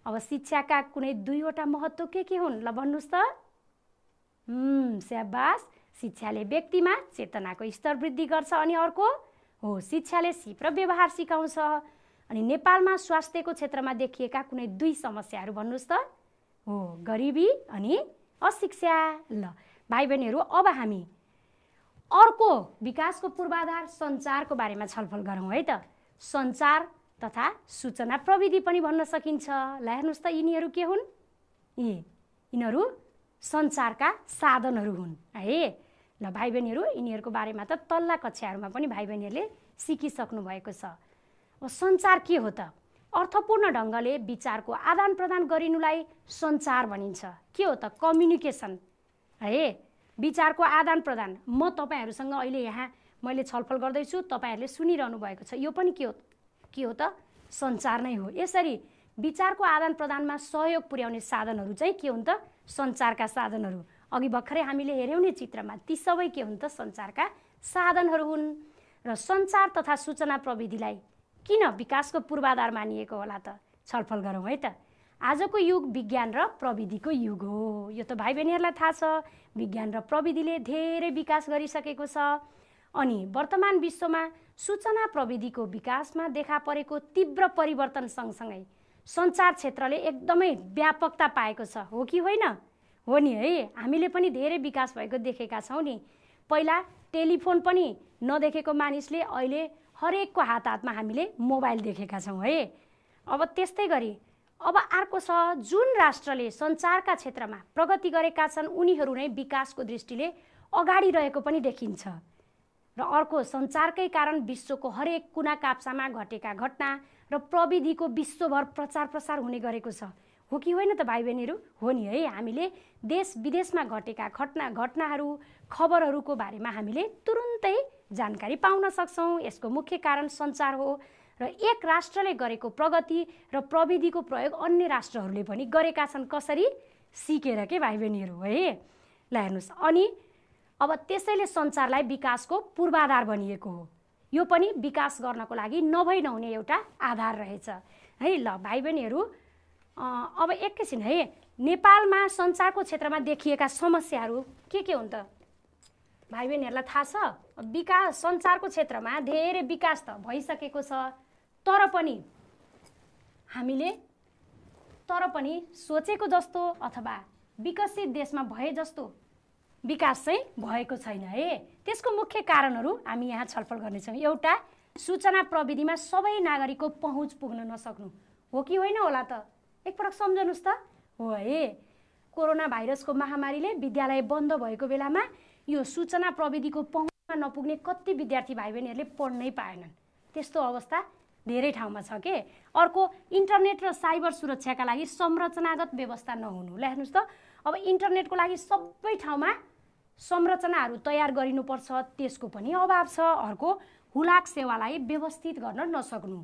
अब शिक्षाका कुनै दुईवटा महत्त्व के के हुन् ल भन्नुहोस् त स्याबास शिक्षाले व्यक्तिमा चेतनाको स्तर वृद्धि गर्छ अनि अर्को हो शिक्षाले सिप र व्यवहार सिकाउँछ अनि नेपालमा स्वास्थ्यको क्षेत्रमा देखिएका कुनै दुई समस्याहरू भन्नुहोस् त हो गरिबी अनि अशिक्षा ल भाइ बहिनीहरू अब हामी अर्को विकासको पूर्वाधार सञ्चारको बारेमा छलफल गरौँ है त सञ्चार तथा सूचना प्रविधि पनि भन्न सकिन्छ ल हेर्नुहोस् त यिनीहरू के हुन् यी यिनीहरू सञ्चारका साधनहरू हुन् है ल भाइ बहिनीहरू यिनीहरूको बारेमा त तल्ला कक्षाहरूमा पनि भाइ बहिनीहरूले सिकिसक्नु भएको छ अब सञ्चार के हो त अर्थपूर्ण ढङ्गले विचारको आदान प्रदान गरिनुलाई सञ्चार भनिन्छ के हो त कम्युनिकेसन है विचारको आदान प्रदान म तपाईँहरूसँग अहिले यहाँ मैले छलफल गर्दैछु तपाईँहरूले सुनिरहनु भएको छ यो पनि के हो के हो त सञ्चार नै हो यसरी विचारको आदान प्रदानमा सहयोग पुर्याउने साधनहरू चाहिँ के हुन् त सञ्चारका साधनहरू अघि भर्खरै हामीले हेऱ्यौँ नि चित्रमा ती सबै के हुन् त सञ्चारका साधनहरू हुन् र सञ्चार तथा सूचना प्रविधिलाई किन विकासको पूर्वाधार मानिएको होला त छलफल गरौँ है त आजको युग विज्ञान र प्रविधिको युग हो यो त भाइ बहिनीहरूलाई थाहा छ विज्ञान र प्रविधिले धेरै विकास गरिसकेको छ अनि वर्तमान विश्वमा सूचना प्रविधिको विकासमा देखा परेको तीव्र परिवर्तन सँगसँगै सञ्चार क्षेत्रले एकदमै व्यापकता पाएको छ हो कि होइन हो नि है हामीले पनि धेरै विकास भएको देखेका छौँ नि पहिला टेलिफोन पनि नदेखेको मानिसले अहिले हरेकको हात हातमा हामीले मोबाइल देखेका छौँ है अब त्यस्तै गरी अब अर्को छ जुन राष्ट्रले सञ्चारका क्षेत्रमा प्रगति गरेका छन् उनीहरू नै विकासको दृष्टिले अगाडि रहेको पनि देखिन्छ र अर्को सञ्चारकै कारण विश्वको हरेक कुना काप्सामा घटेका घटना र प्रविधिको विश्वभर प्रचार प्रसार हुने गरेको छ हो कि होइन त भाइ बहिनीहरू हो नि है हामीले देश विदेशमा घटेका घटना घटनाहरू खबरहरूको बारेमा हामीले तुरुन्तै जानकारी पाउन सक्छौँ यसको मुख्य कारण सञ्चार हो र एक राष्ट्रले गरेको प्रगति र प्रविधिको प्रयोग अन्य राष्ट्रहरूले पनि गरेका छन् कसरी सिकेर के भाइ बहिनीहरू है ल हेर्नुहोस् अनि अब त्यसैले सञ्चारलाई विकासको पूर्वाधार भनिएको हो यो पनि विकास गर्नको लागि नभई नहुने एउटा आधार रहेछ है ल भाइ बहिनीहरू अब एकैछिन है नेपालमा सञ्चारको क्षेत्रमा देखिएका समस्याहरू के के हुन् त भाइ बहिनीहरूलाई थाहा छ विकास सञ्चारको क्षेत्रमा धेरै विकास त भइसकेको छ तर पनि हामीले तर पनि सोचेको जस्तो अथवा विकसित देशमा भए जस्तो विकास चाहिँ भएको छैन है त्यसको मुख्य कारणहरू हामी यहाँ छलफल गर्नेछौँ एउटा सूचना प्रविधिमा सबै नागरिकको पहुँच पुग्न नसक्नु हो कि होइन होला त एकपटक सम्झनुहोस् त हो है कोरोना भाइरसको महामारीले विद्यालय बन्द भएको बेलामा यो सूचना प्रविधिको पहुँचमा नपुग्ने कति विद्यार्थी भाइ बहिनीहरूले पढ्नै पाएनन् त्यस्तो अवस्था धेरै ठाउँमा छ के अर्को इन्टरनेट र साइबर सुरक्षाका लागि संरचनागत व्यवस्था नहुनु ल हेर्नुहोस् त अब इन्टरनेटको लागि सबै ठाउँमा संरचनाहरू तयार गरिनुपर्छ त्यसको पनि अभाव छ अर्को हुलाक सेवालाई व्यवस्थित गर्न नसक्नु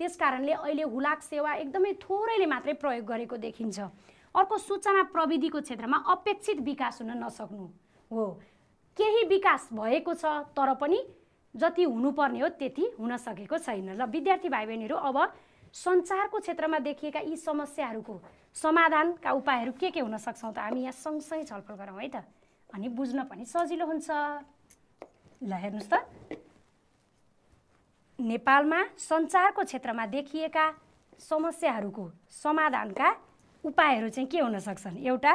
त्यस कारणले अहिले हुलाक सेवा एकदमै थोरैले मात्रै प्रयोग गरेको देखिन्छ अर्को सूचना प्रविधिको क्षेत्रमा अपेक्षित विकास हुन नसक्नु हो केही विकास भएको छ तर पनि जति हुनुपर्ने हो त्यति हुन सकेको छैन र विद्यार्थी भाइ बहिनीहरू अब सञ्चारको क्षेत्रमा देखिएका यी समस्याहरूको समाधानका उपायहरू के के हुन सक्छौँ त हामी यहाँ सँगसँगै छलफल गरौँ है त अनि बुझ्न पनि सजिलो हुन्छ ल हेर्नुहोस् त नेपालमा सञ्चारको क्षेत्रमा देखिएका समस्याहरूको समाधानका उपायहरू चाहिँ के हुन सक्छन् एउटा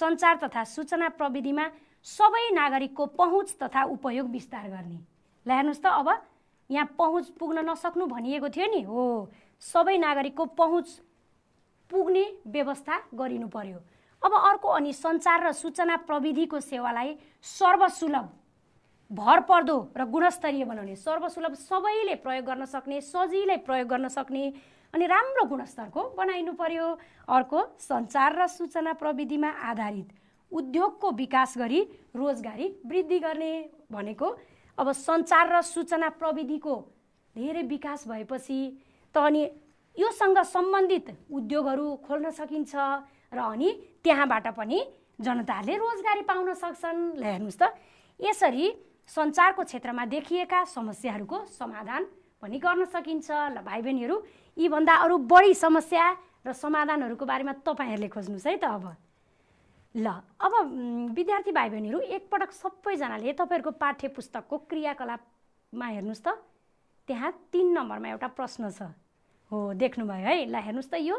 सञ्चार तथा सूचना प्रविधिमा सबै नागरिकको पहुँच तथा उपयोग विस्तार गर्ने ल हेर्नुहोस् त अब यहाँ पहुँच पुग्न नसक्नु भनिएको थियो नि हो सबै नागरिकको पहुँच पुग्ने व्यवस्था गरिनु पर्यो अब अर्को अनि सञ्चार र सूचना प्रविधिको सेवालाई सर्वसुलभ भरपर्दो र गुणस्तरीय बनाउने सर्वसुलभ सबैले प्रयोग गर्न सक्ने सजिलै प्रयोग गर्न सक्ने अनि राम्रो गुणस्तरको बनाइनु पर्यो अर्को सञ्चार र सूचना प्रविधिमा आधारित उद्योगको विकास गरी रोजगारी वृद्धि गर्ने भनेको अब सञ्चार र सूचना प्रविधिको धेरै विकास भएपछि त अनि योसँग सम्बन्धित उद्योगहरू खोल्न सकिन्छ र अनि त्यहाँबाट पनि जनताले रोजगारी पाउन सक्छन् ल हेर्नुहोस् त यसरी सञ्चारको क्षेत्रमा देखिएका समस्याहरूको समाधान पनि गर्न सकिन्छ ल भाइ बहिनीहरू यीभन्दा अरू बढी समस्या र समाधानहरूको बारेमा तपाईँहरूले खोज्नुहोस् है त अब ल अब विद्यार्थी भाइ बहिनीहरू एकपटक सबैजनाले तपाईँहरूको पाठ्य पुस्तकको क्रियाकलापमा हेर्नुहोस् त त्यहाँ तिन नम्बरमा एउटा प्रश्न छ हो देख्नुभयो है ल हेर्नुहोस् त यो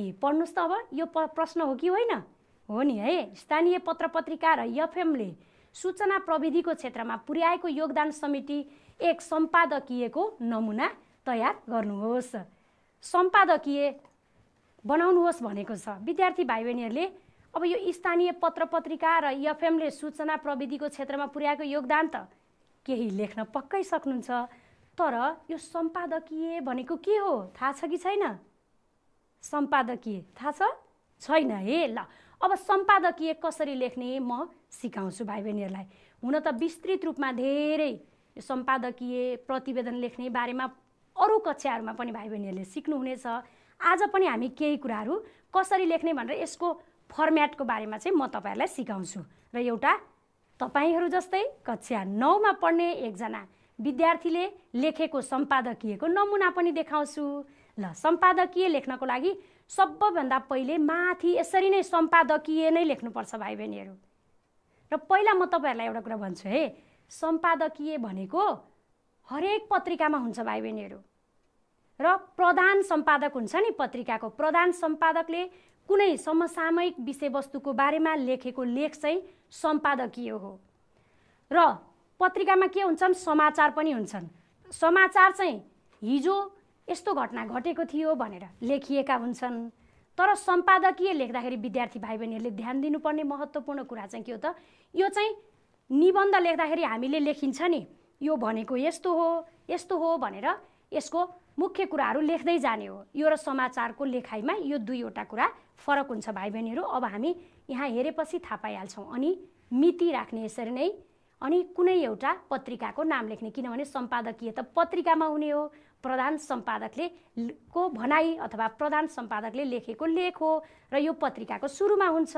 ए पढ्नुहोस् त अब यो प प्रश्न हो कि होइन हो नि है स्थानीय पत्र पत्रिका र एफएमले सूचना प्रविधिको क्षेत्रमा पुर्याएको योगदान समिति एक सम्पादकीयको नमुना तयार गर्नुहोस् सम्पादकीय बनाउनुहोस् भनेको छ विद्यार्थी भाइ बहिनीहरूले अब यो स्थानीय पत्र पत्रिका र एफएमले सूचना प्रविधिको क्षेत्रमा पुर्याएको योगदान त केही लेख्न पक्कै सक्नुहुन्छ तर यो सम्पादकीय भनेको के हो थाहा छ कि छैन सम्पादकीय थाहा छ छैन है ल अब सम्पादकीय कसरी लेख्ने म सिकाउँछु भाइ बहिनीहरूलाई हुन त विस्तृत रूपमा धेरै यो सम्पादकीय प्रतिवेदन लेख्ने बारेमा अरू कक्षाहरूमा पनि भाइ बहिनीहरूले सिक्नुहुनेछ आज पनि हामी केही कुराहरू कसरी लेख्ने भनेर यसको फर्म्याटको बारेमा चाहिँ म तपाईँहरूलाई सिकाउँछु र एउटा तपाईँहरू जस्तै कक्षा नौमा पढ्ने एकजना विद्यार्थीले लेखेको सम्पादकीयको नमुना पनि देखाउँछु ल सम्पादकीय लेख्नको लागि सबभन्दा पहिले माथि यसरी नै सम्पादकीय नै लेख्नुपर्छ भाइ बहिनीहरू र पहिला म तपाईँहरूलाई एउटा कुरा भन्छु है सम्पादकीय भनेको हरेक पत्रिकामा हुन्छ भाइ बहिनीहरू र प्रधान सम्पादक हुन्छ नि पत्रिकाको प्रधान सम्पादकले कुनै समसामयिक विषयवस्तुको बारेमा लेखेको लेख चाहिँ सम्पादकीय हो र पत्रिकामा के हुन्छन् समाचार पनि हुन्छन् समाचार चाहिँ हिजो यस्तो घटना घटेको थियो भनेर लेखिएका हुन्छन् तर सम्पादकीय लेख्दाखेरि विद्यार्थी भाइ बहिनीहरूले ध्यान दिनुपर्ने महत्त्वपूर्ण कुरा चाहिँ के हो त यो चाहिँ निबन्ध लेख्दाखेरि हामीले लेखिन्छ नि यो भनेको यस्तो हो यस्तो हो भनेर यसको मुख्य कुराहरू लेख्दै जाने हो यो र समाचारको लेखाइमा यो दुईवटा कुरा फरक हुन्छ भाइ बहिनीहरू अब हामी यहाँ हेरेपछि थाहा पाइहाल्छौँ अनि मिति राख्ने यसरी नै अनि कुनै एउटा पत्रिकाको नाम लेख्ने किनभने सम्पादकीय त पत्रिकामा हुने हो प्रधान सम्पादकले को भनाइ अथवा प्रधान सम्पादकले लेखेको लेख हो र यो पत्रिकाको सुरुमा हुन्छ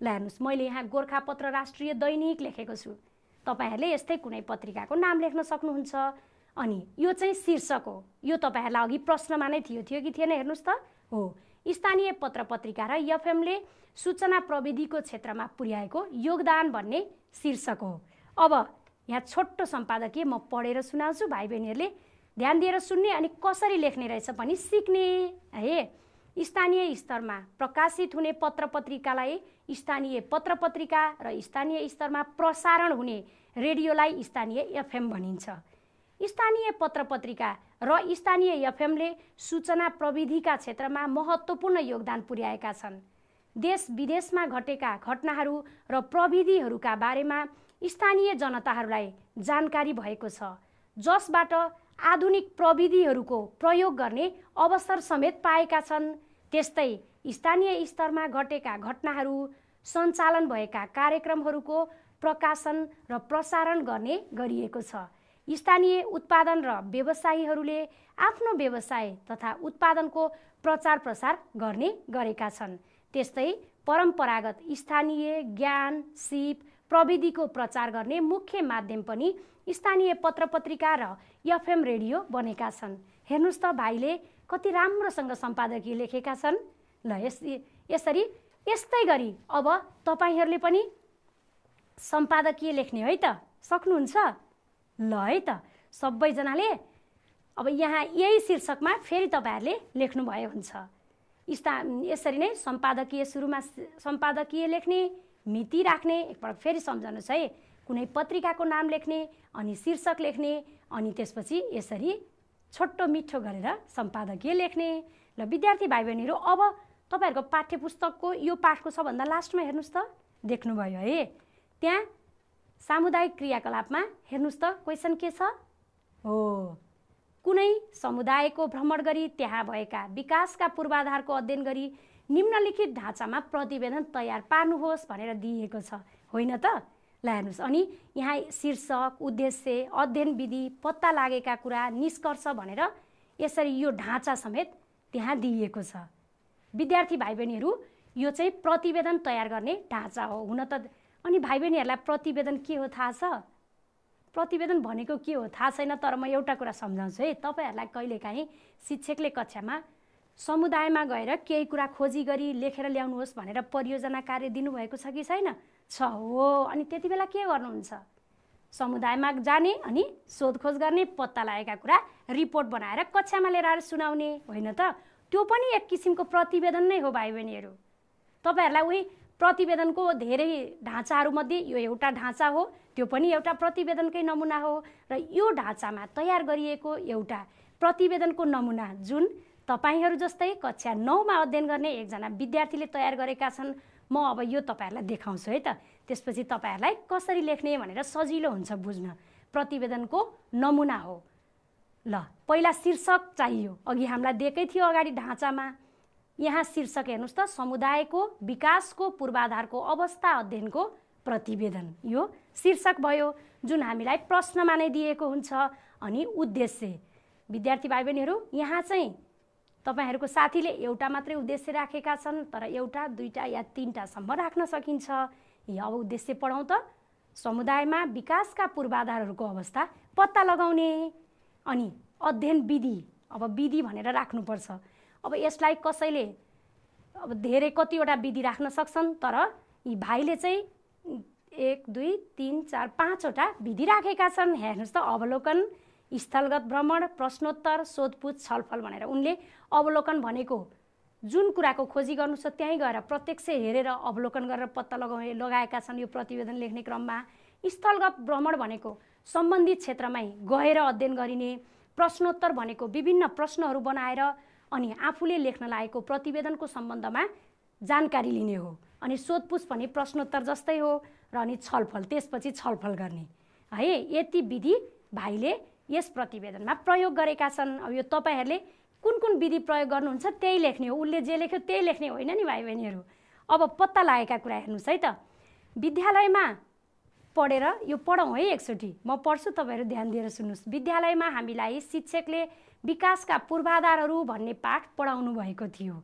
ल हेर्नुहोस् मैले यहाँ गोर्खापत्र राष्ट्रिय दैनिक लेखेको छु तपाईँहरूले यस्तै कुनै पत्रिकाको नाम लेख्न सक्नुहुन्छ अनि यो चाहिँ शीर्षक हो यो तपाईँहरूलाई अघि प्रश्नमा नै थियो थियो कि थिएन हेर्नुहोस् त हो स्थानीय पत्र पत्रिका र एफएमले सूचना प्रविधिको क्षेत्रमा पुर्याएको योगदान भन्ने शीर्षक हो अब यहाँ छोटो सम्पादकीय म पढेर सुनाउँछु भाइ बहिनीहरूले ध्यान दिएर सुन्ने अनि कसरी लेख्ने रहेछ भने सिक्ने है स्थानीय स्तरमा प्रकाशित हुने पत्र पत्रिकालाई स्थानीय पत्र पत्रिका र स्थानीय स्तरमा प्रसारण हुने रेडियोलाई स्थानीय एफएम भनिन्छ स्थानीय पत्र पत्रिका र स्थानीय एफएमले सूचना प्रविधिका क्षेत्रमा महत्त्वपूर्ण योगदान पुर्याएका छन् देश विदेशमा घटेका घटनाहरू र प्रविधिहरूका बारेमा स्थानीय जनताहरूलाई जानकारी भएको छ जसबाट आधुनिक प्रविधिहरूको प्रयोग गर्ने अवसर समेत पाएका छन् त्यस्तै स्थानीय स्तरमा घटेका घटनाहरू सञ्चालन भएका कार्यक्रमहरूको प्रकाशन र प्रसारण गर्ने गरिएको छ स्थानीय उत्पादन र व्यवसायीहरूले आफ्नो व्यवसाय तथा उत्पादनको प्रचार प्रसार गर्ने गरेका छन् त्यस्तै परम्परागत स्थानीय ज्ञान सिप प्रविधिको प्रचार गर्ने मुख्य माध्यम पनि स्थानीय पत्र पत्रिका र एफएम रेडियो बनेका छन् हेर्नुहोस् त भाइले कति राम्रोसँग सम्पादकीय लेखेका छन् ल यस यसरी यस्तै गरी अब तपाईँहरूले पनि सम्पादकीय लेख्ने है त सक्नुहुन्छ ल है त सबैजनाले अब यहाँ यही शीर्षकमा फेरि तपाईँहरूले लेख्नुभयो हुन्छ स्था यसरी नै सम्पादकीय सुरुमा सम्पादकीय लेख्ने मिति राख्ने एकपल्ट फेरि सम्झनुहोस् है कुनै पत्रिकाको नाम लेख्ने अनि शीर्षक लेख्ने अनि त्यसपछि यसरी छोटो मिठो गरेर सम्पादकीय लेख्ने ल विद्यार्थी भाइ बहिनीहरू अब तपाईँहरूको पाठ्य पुस्तकको यो पाठको सबभन्दा लास्टमा हेर्नुहोस् त देख्नुभयो है त्यहाँ सामुदायिक क्रियाकलापमा हेर्नुहोस् त क्वेसन के छ हो कुनै समुदायको भ्रमण गरी त्यहाँ भएका विकासका पूर्वाधारको अध्ययन गरी निम्नलिखित ढाँचामा प्रतिवेदन तयार पार्नुहोस् भनेर दिइएको छ होइन त ल हेर्नुहोस् अनि यहाँ शीर्षक उद्देश्य अध्ययन विधि पत्ता लागेका कुरा निष्कर्ष भनेर यसरी यो ढाँचा समेत त्यहाँ दिइएको छ विद्यार्थी भाइ बहिनीहरू यो चाहिँ प्रतिवेदन तयार गर्ने ढाँचा हो हुन त अनि भाइ बहिनीहरूलाई प्रतिवेदन के हो थाहा छ प्रतिवेदन भनेको के हो थाहा छैन तर म एउटा कुरा सम्झाउँछु है तपाईँहरूलाई कहिलेकाहीँ शिक्षकले कक्षामा समुदायमा गएर केही कुरा खोजी गरी लेखेर ल्याउनुहोस् भनेर परियोजना कार्य दिनुभएको छ कि छैन छ हो अनि त्यति बेला के गर्नुहुन्छ समुदायमा जाने अनि सोधखोज गर्ने पत्ता लागेका कुरा रिपोर्ट बनाएर कक्षामा लिएर आएर सुनाउने होइन त त्यो पनि एक किसिमको प्रतिवेदन नै हो भाइ बहिनीहरू तपाईँहरूलाई उही प्रतिवेदनको धेरै ढाँचाहरूमध्ये यो एउटा ढाँचा हो त्यो पनि एउटा प्रतिवेदनकै नमुना हो र यो ढाँचामा तयार गरिएको एउटा प्रतिवेदनको नमुना जुन तपाईँहरू जस्तै कक्षा नौमा अध्ययन गर्ने एकजना विद्यार्थीले तयार गरेका छन् म अब यो तपाईँहरूलाई देखाउँछु है त त्यसपछि तपाईँहरूलाई कसरी लेख्ने भनेर सजिलो हुन्छ बुझ्न प्रतिवेदनको नमुना हो ल पहिला शीर्षक चाहियो अघि हामीलाई दिएकै थियो अगाडि ढाँचामा यहाँ शीर्षक हेर्नुहोस् त समुदायको विकासको पूर्वाधारको अवस्था अध्ययनको प्रतिवेदन यो शीर्षक भयो जुन हामीलाई प्रश्नमा नै दिएको हुन्छ अनि उद्देश्य विद्यार्थी भाइ बहिनीहरू यहाँ चाहिँ तपाईँहरूको साथीले एउटा मात्रै उद्देश्य राखेका छन् तर एउटा दुईवटा या तिनवटासम्म राख्न सकिन्छ यी अब उद्देश्य पढाउँ त समुदायमा विकासका पूर्वाधारहरूको अवस्था पत्ता लगाउने अनि अध्ययन विधि अब विधि भनेर राख्नुपर्छ अब यसलाई कसैले अब धेरै कतिवटा विधि राख्न सक्छन् तर यी भाइले चाहिँ एक दुई तिन चार पाँचवटा विधि राखेका छन् हेर्नुहोस् त अवलोकन स्थलगत भ्रमण प्रश्नोत्तर सोधपुछ छलफल भनेर उनले अवलोकन भनेको जुन कुराको खोजी गर्नु छ त्यहीँ गएर प्रत्यक्ष हेरेर अवलोकन गरेर पत्ता लगाउने लगाएका छन् यो प्रतिवेदन लेख्ने क्रममा स्थलगत भ्रमण भनेको सम्बन्धित क्षेत्रमै गएर अध्ययन गरिने प्रश्नोत्तर भनेको विभिन्न प्रश्नहरू बनाएर अनि आफूले लेख्न लागेको प्रतिवेदनको सम्बन्धमा जानकारी लिने हो अनि सोधपुछ भने प्रश्नोत्तर जस्तै हो र अनि छलफल त्यसपछि छलफल गर्ने है यति विधि भाइले यस प्रतिवेदनमा प्रयोग गरेका छन् अब यो तपाईँहरूले कुन कुन विधि प्रयोग गर्नुहुन्छ त्यही लेख्ने हो उसले जे लेख्यो त्यही लेख्ने होइन नि भाइ बहिनीहरू अब पत्ता लागेका कुरा हेर्नुहोस् है त विद्यालयमा पढेर यो पढौँ है एकचोटि म पढ्छु तपाईँहरू ध्यान दिएर सुन्नुहोस् विद्यालयमा हामीलाई शिक्षकले विकासका पूर्वाधारहरू भन्ने पाठ पढाउनु भएको थियो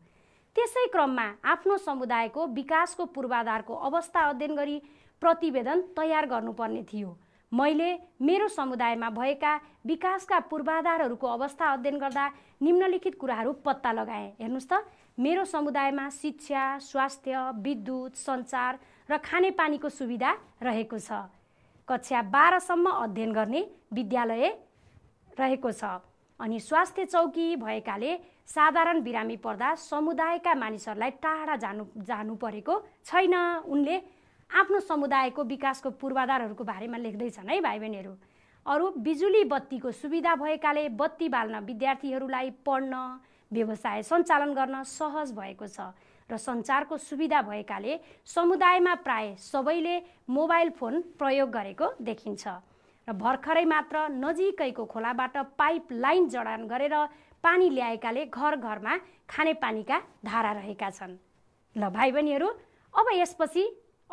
त्यसै क्रममा आफ्नो समुदायको विकासको पूर्वाधारको अवस्था अध्ययन गरी प्रतिवेदन तयार गर्नुपर्ने थियो मैले मेरो समुदायमा भएका विकासका पूर्वाधारहरूको अवस्था अध्ययन गर्दा निम्नलिखित कुराहरू पत्ता लगाएँ हेर्नुहोस् त मेरो समुदायमा शिक्षा स्वास्थ्य विद्युत सञ्चार र खानेपानीको सुविधा रहेको छ कक्षा बाह्रसम्म अध्ययन गर्ने विद्यालय रहेको छ अनि स्वास्थ्य चौकी भएकाले साधारण बिरामी पर्दा समुदायका मानिसहरूलाई टाढा जानु जानु परेको छैन उनले आफ्नो समुदायको विकासको पूर्वाधारहरूको बारेमा लेख्दैछन् है भाइ बहिनीहरू अरू बिजुली बत्तीको सुविधा भएकाले बत्ती बाल्न विद्यार्थीहरूलाई पढ्न व्यवसाय सञ्चालन गर्न सहज भएको छ र सञ्चारको सुविधा भएकाले समुदायमा प्राय सबैले मोबाइल फोन प्रयोग गरेको देखिन्छ र भर्खरै मात्र नजिकैको खोलाबाट पाइप लाइन जडान गरेर पानी ल्याएकाले घर घरमा खानेपानीका धारा रहेका छन् ल भाइ बहिनीहरू अब यसपछि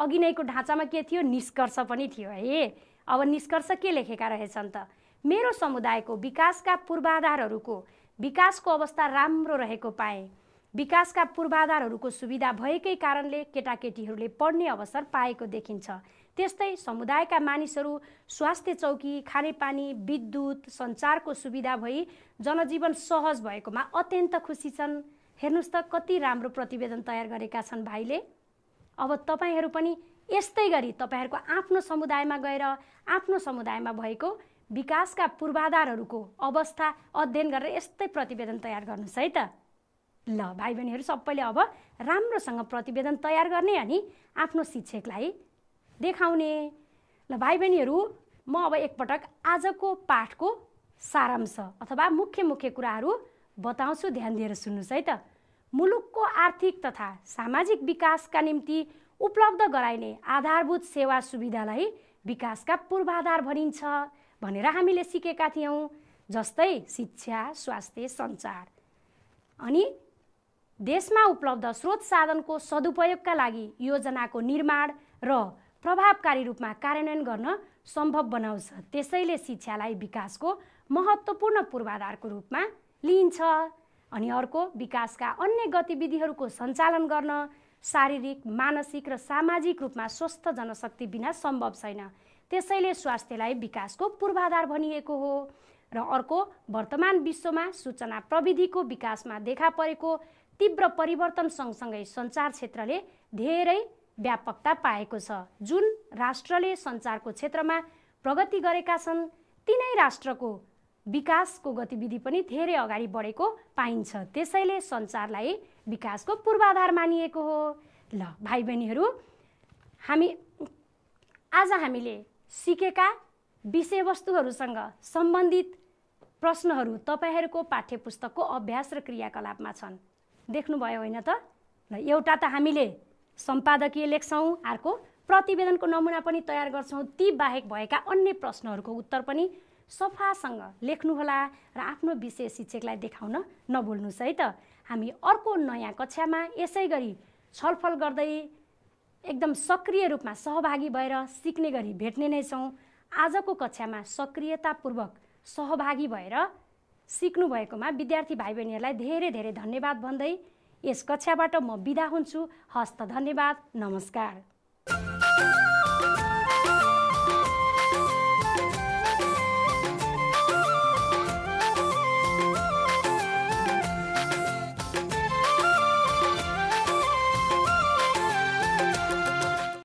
अघि नैको ढाँचामा के थियो निष्कर्ष पनि थियो है अब निष्कर्ष के लेखेका रहेछन् त मेरो समुदायको विकासका पूर्वाधारहरूको विकासको अवस्था राम्रो रहेको पाएँ विकासका पूर्वाधारहरूको सुविधा भएकै कारणले केटाकेटीहरूले पढ्ने अवसर पाएको देखिन्छ त्यस्तै समुदायका मानिसहरू स्वास्थ्य चौकी खानेपानी विद्युत सञ्चारको सुविधा भई जनजीवन सहज भएकोमा अत्यन्त खुसी छन् हेर्नुहोस् त कति राम्रो प्रतिवेदन तयार गरेका छन् भाइले अब तपाईँहरू पनि यस्तै गरी तपाईँहरूको आफ्नो समुदायमा गएर आफ्नो समुदायमा भएको विकासका पूर्वाधारहरूको अवस्था अध्ययन गरेर यस्तै प्रतिवेदन तयार गर्नुहोस् है त ल भाइ बहिनीहरू सबैले अब राम्रोसँग प्रतिवेदन तयार गर्ने अनि आफ्नो शिक्षकलाई देखाउने ल भाइ बहिनीहरू म अब एकपटक आजको पाठको सारांश अथवा मुख्य मुख्य कुराहरू बताउँछु ध्यान दिएर सुन्नुहोस् है त मुलुकको आर्थिक तथा सामाजिक विकासका निम्ति उपलब्ध गराइने आधारभूत सेवा सुविधालाई विकासका पूर्वाधार भनिन्छ भनेर हामीले सिकेका थियौँ जस्तै शिक्षा स्वास्थ्य सञ्चार अनि देशमा उपलब्ध स्रोत साधनको सदुपयोगका लागि योजनाको निर्माण र प्रभावकारी रूपमा कार्यान्वयन गर्न सम्भव बनाउँछ त्यसैले शिक्षालाई विकासको महत्त्वपूर्ण पूर्वाधारको रूपमा लिइन्छ अनि अर्को विकासका अन्य गतिविधिहरूको सञ्चालन गर्न शारीरिक मानसिक र सामाजिक रूपमा स्वस्थ जनशक्ति बिना सम्भव छैन त्यसैले स्वास्थ्यलाई विकासको पूर्वाधार भनिएको हो र अर्को वर्तमान विश्वमा सूचना प्रविधिको विकासमा देखा परेको तीव्र परिवर्तन सँगसँगै सञ्चार क्षेत्रले धेरै व्यापकता पाएको छ जुन राष्ट्रले सञ्चारको क्षेत्रमा प्रगति गरेका छन् तिनै राष्ट्रको विकासको गतिविधि पनि धेरै अगाडि बढेको पाइन्छ त्यसैले सञ्चारलाई विकासको पूर्वाधार मानिएको हो ल भाइ बहिनीहरू हामी आज हामीले सिकेका विषयवस्तुहरूसँग सम्बन्धित प्रश्नहरू तपाईँहरूको पाठ्य पुस्तकको अभ्यास र क्रियाकलापमा छन् देख्नुभयो होइन त ल एउटा त हामीले सम्पादकीय लेख्छौँ अर्को प्रतिवेदनको नमुना पनि तयार गर्छौँ ती बाहेक भएका अन्य प्रश्नहरूको उत्तर पनि सफासँग लेख्नुहोला र आफ्नो विषय शिक्षकलाई देखाउन नभुल्नुहोस् है त हामी अर्को नयाँ कक्षामा यसै गरी छलफल गर्दै एकदम सक्रिय रूपमा सहभागी भएर सिक्ने गरी भेट्ने नै छौँ आजको कक्षामा सक्रियतापूर्वक सहभागी भएर सिक्नु भएकोमा विद्यार्थी भाइ बहिनीहरूलाई धेरै धेरै धन्यवाद भन्दै यस कक्षाबाट म बिदा हुन्छु हस्त धन्यवाद नमस्कार